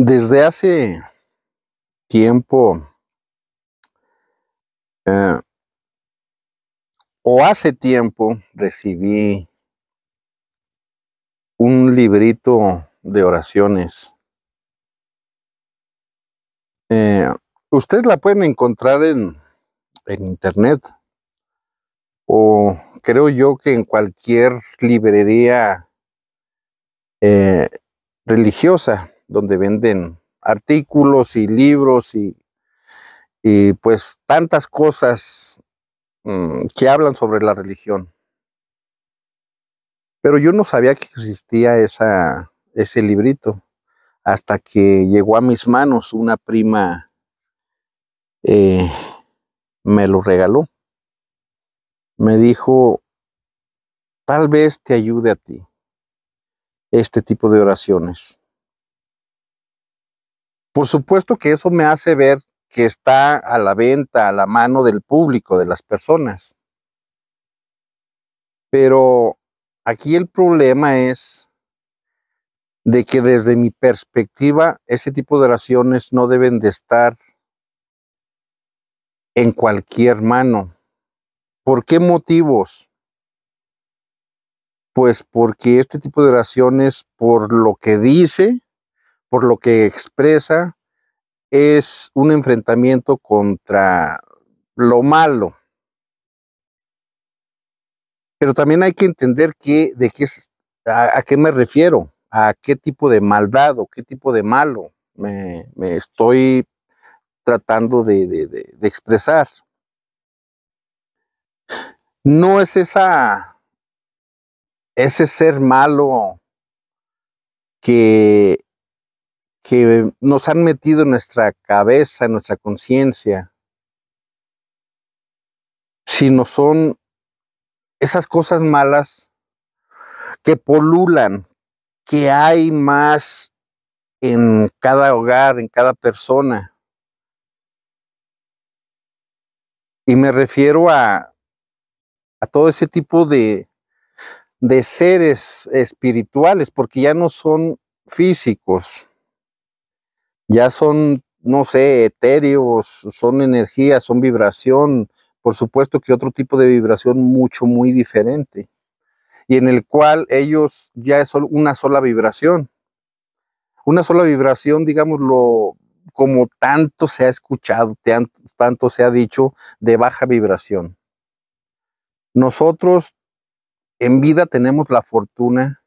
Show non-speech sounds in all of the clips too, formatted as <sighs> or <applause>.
Desde hace tiempo, eh, o hace tiempo, recibí un librito de oraciones. Eh, ustedes la pueden encontrar en, internet o creo yo que en cualquier librería eh, religiosa donde venden artículos y libros y, pues tantas cosas mm, que hablan sobre la religión. Pero yo no sabía que existía ese librito hasta que llegó a mis manos una prima, eh, me lo regaló. Me dijo, tal vez te ayude a ti este tipo de oraciones. Por supuesto que eso me hace ver que está a la venta, a la mano del público, de las personas. Pero aquí el problema es de que desde mi perspectiva ese tipo de oraciones no deben de estar en cualquier mano. ¿Por qué motivos? Pues porque este tipo de oraciones, por lo que dice, por lo que expresa, es un enfrentamiento contra lo malo. Pero también hay que entender de a, qué me refiero, a qué tipo de maldad o qué tipo de malo me, estoy tratando de, de expresar. No es esa ese ser malo que que nos han metido en nuestra cabeza, en nuestra conciencia, sino son esas cosas malas que polulan, que hay más en cada hogar, en cada persona. Y me refiero a, a todo ese tipo de, de seres espirituales, porque ya no son físicos, ya son, no sé, etéreos, son energía, son vibración, por supuesto que otro tipo de vibración mucho, muy diferente, y en el cual ellos ya es una sola vibración. Una sola vibración, digámoslo, como tanto se ha escuchado, tanto se ha dicho, de baja vibración. Nosotros en vida tenemos la fortuna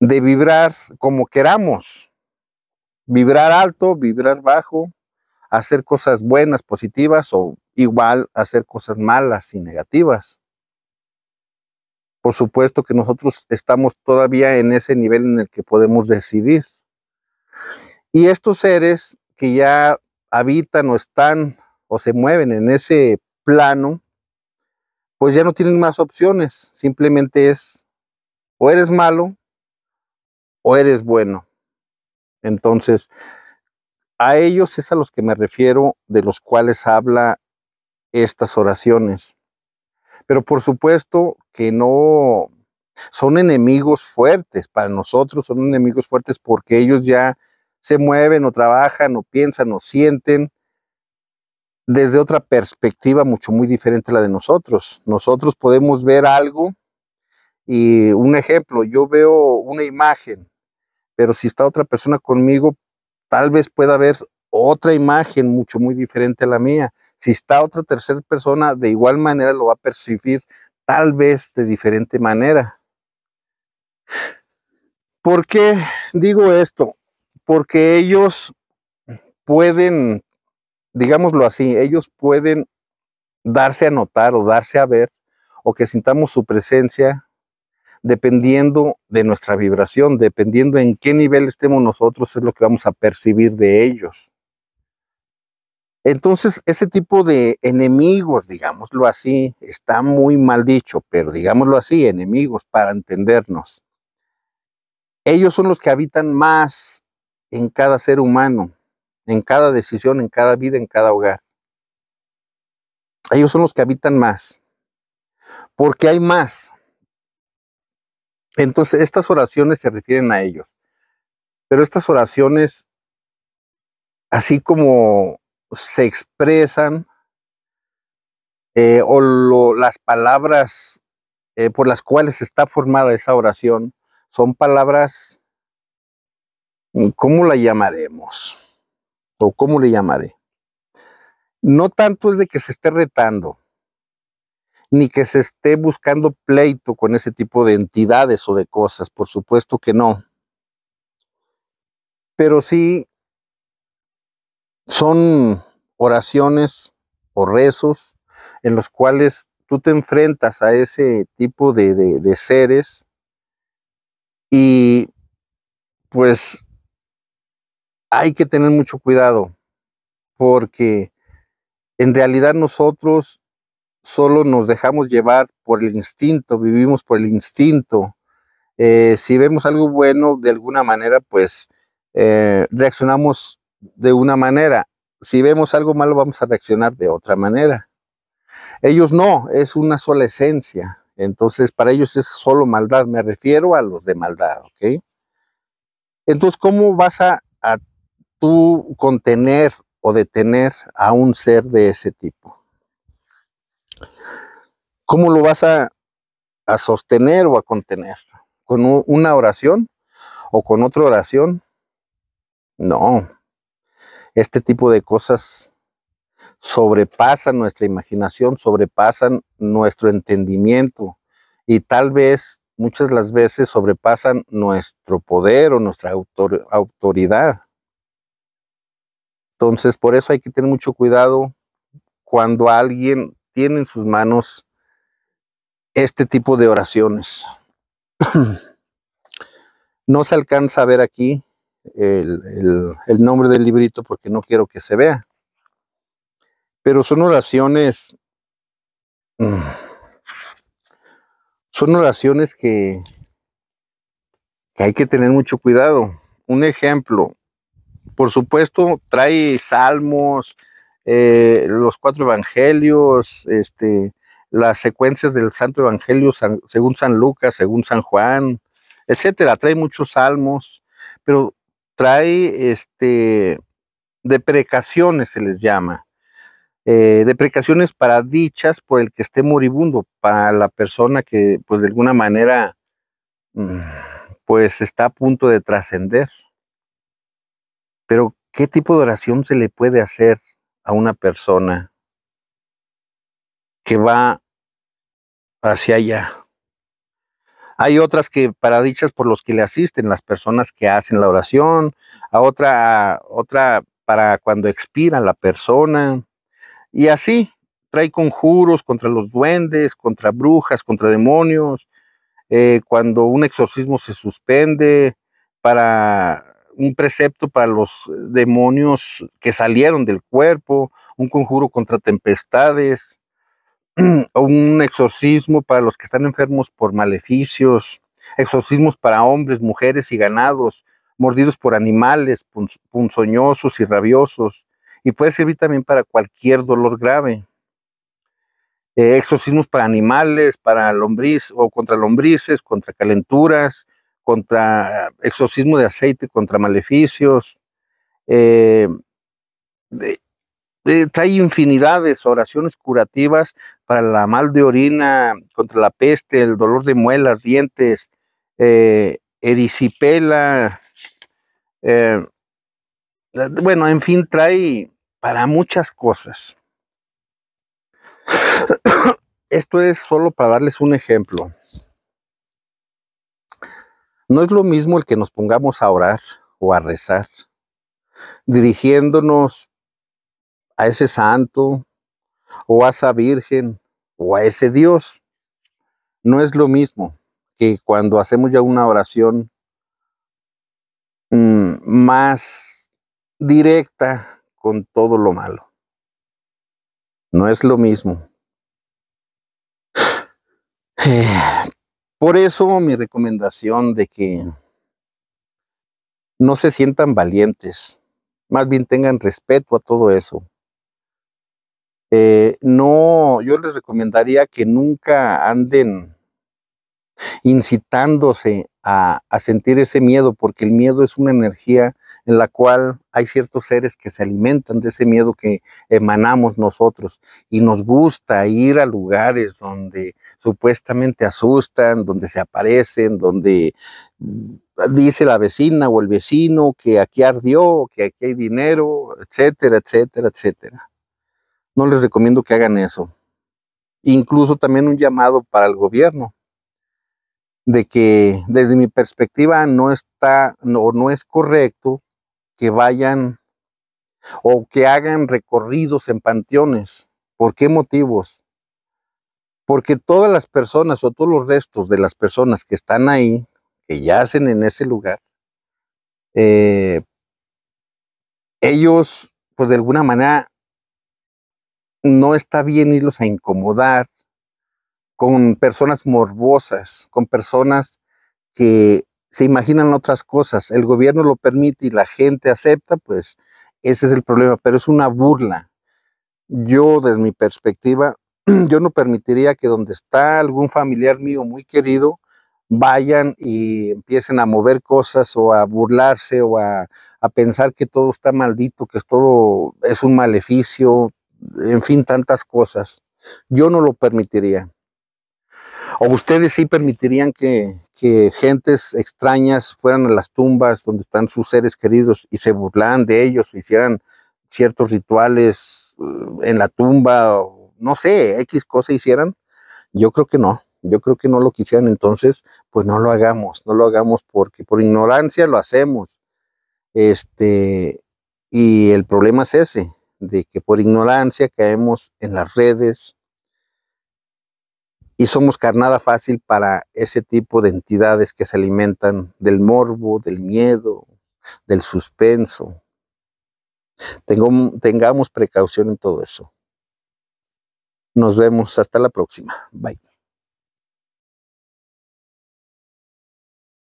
de vibrar como queramos vibrar alto, vibrar bajo, hacer cosas buenas, positivas o igual hacer cosas malas y negativas. Por supuesto que nosotros estamos todavía en ese nivel en el que podemos decidir. Y estos seres que ya habitan o están o se mueven en ese plano, pues ya no tienen más opciones. Simplemente es o eres malo o eres bueno. Entonces, a ellos es a los que me refiero, de los cuales habla estas oraciones. Pero por supuesto que no son enemigos fuertes, para nosotros son enemigos fuertes porque ellos ya se mueven o trabajan o piensan o sienten desde otra perspectiva mucho muy diferente a la de nosotros. Nosotros podemos ver algo y un ejemplo, yo veo una imagen pero si está otra persona conmigo, tal vez pueda haber otra imagen mucho, muy diferente a la mía. Si está otra tercera persona, de igual manera lo va a percibir, tal vez de diferente manera. ¿Por qué digo esto? Porque ellos pueden, digámoslo así, ellos pueden darse a notar o darse a ver o que sintamos su presencia dependiendo de nuestra vibración, dependiendo en qué nivel estemos nosotros, es lo que vamos a percibir de ellos. Entonces, ese tipo de enemigos, digámoslo así, está muy mal dicho, pero digámoslo así, enemigos para entendernos. Ellos son los que habitan más en cada ser humano, en cada decisión, en cada vida, en cada hogar. Ellos son los que habitan más, porque hay más, entonces, estas oraciones se refieren a ellos. Pero estas oraciones, así como se expresan, eh, o las palabras eh, por las cuales está formada esa oración, son palabras, ¿cómo la llamaremos? ¿O cómo le llamaré? No tanto es de que se esté retando, ni que se esté buscando pleito con ese tipo de entidades o de cosas, por supuesto que no. Pero sí son oraciones o rezos en los cuales tú te enfrentas a ese tipo de, seres y pues hay que tener mucho cuidado porque en realidad nosotros solo nos dejamos llevar por el instinto, vivimos por el instinto. Eh, si vemos algo bueno de alguna manera, pues eh, reaccionamos de una manera. Si vemos algo malo, vamos a reaccionar de otra manera. Ellos no, es una sola esencia. Entonces, para ellos es solo maldad. Me refiero a los de maldad, ¿ok? Entonces, ¿cómo vas a, a tú contener o detener a un ser de ese tipo? ¿Cómo lo vas a, sostener o a contener? ¿Con una oración o con otra oración? No. Este tipo de cosas sobrepasan nuestra imaginación, sobrepasan nuestro entendimiento y tal vez muchas las veces sobrepasan nuestro poder o nuestra autoridad. Entonces, por eso hay que tener mucho cuidado cuando alguien tiene en sus manos este tipo de oraciones. <clears throat> No se alcanza a ver aquí el, nombre del librito porque no quiero que se vea. Pero son oraciones, mm, son oraciones que, hay que tener mucho cuidado. Un ejemplo, por supuesto, trae salmos, eh, los cuatro evangelios, este, las secuencias del Santo Evangelio según San Lucas, según San Juan, etcétera. Trae muchos salmos, pero trae este, deprecaciones, se les llama. Eh, deprecaciones para dichas por el que esté moribundo, para la persona que, pues de alguna manera, mm, pues está a punto de trascender. Pero, ¿qué tipo de oración se le puede hacer a una persona que va hacia allá. Hay otras que para dichas por los que le asisten, las personas que hacen la oración, a otra, otra para cuando expira la persona, y así trae conjuros contra los duendes, contra brujas, contra demonios, eh, cuando un exorcismo se suspende, para un precepto para los demonios que salieron del cuerpo, un conjuro contra tempestades, <clears throat> un exorcismo para los que están enfermos por maleficios, exorcismos para hombres, mujeres y ganados, mordidos por animales, punzoñosos y rabiosos, y puede servir también para cualquier dolor grave. Eh, exorcismos para animales, para lombriz o contra lombrices, contra calenturas, contra exorcismo de aceite, contra maleficios. hay eh, de, infinidades oraciones curativas para la mal de orina, contra la peste, el dolor de muelas, dientes, eh, erisipela, eh, bueno, en fin, trae para muchas cosas. <coughs> Esto es solo para darles un ejemplo. No es lo mismo el que nos pongamos a orar o a rezar, dirigiéndonos a ese santo, o a esa Virgen o a ese Dios. No es lo mismo que cuando hacemos ya una oración mm, más directa con todo lo malo. No es lo mismo. <sighs> por eso mi recomendación de que no se sientan valientes, más bien tengan respeto a todo eso. Eh, no, yo les recomendaría que nunca anden incitándose a, a, sentir ese miedo, porque el miedo es una energía en la cual hay ciertos seres que se alimentan de ese miedo que emanamos nosotros y nos gusta ir a lugares donde supuestamente asustan, donde se aparecen, donde mm, dice la vecina o el vecino que aquí ardió, que aquí hay dinero, etcétera, etcétera, etcétera no les recomiendo que hagan eso. Incluso también un llamado para el gobierno de que desde mi perspectiva no está o no es correcto que vayan o que hagan recorridos en panteones. ¿Por qué motivos? Porque todas las personas o todos los restos de las personas que están ahí, que yacen en ese lugar, eh, ellos, pues de alguna manera, no está bien irlos a incomodar con personas morbosas, con personas que se imaginan otras cosas. El gobierno lo permite y la gente acepta, pues ese es el problema, pero es una burla. Yo, desde mi perspectiva, <clears throat> yo no permitiría que donde está algún familiar mío muy querido, vayan y empiecen a mover cosas o a burlarse o a, a pensar que todo está maldito, que todo es un maleficio, en fin, tantas cosas. Yo no lo permitiría. ¿O ustedes sí permitirían que, gentes extrañas fueran a las tumbas donde están sus seres queridos y se burlaran de ellos, o hicieran ciertos rituales eh, en la tumba, o no sé, X cosa hicieran? Yo creo que no, yo creo que no lo quisieran, entonces pues no lo hagamos, no lo hagamos porque por ignorancia lo hacemos. Este, y el problema es ese, de que por ignorancia caemos en las redes y somos carnada fácil para ese tipo de entidades que se alimentan del morbo, del miedo, del suspenso. tengamos precaución en todo eso. Nos vemos hasta la próxima. Bye.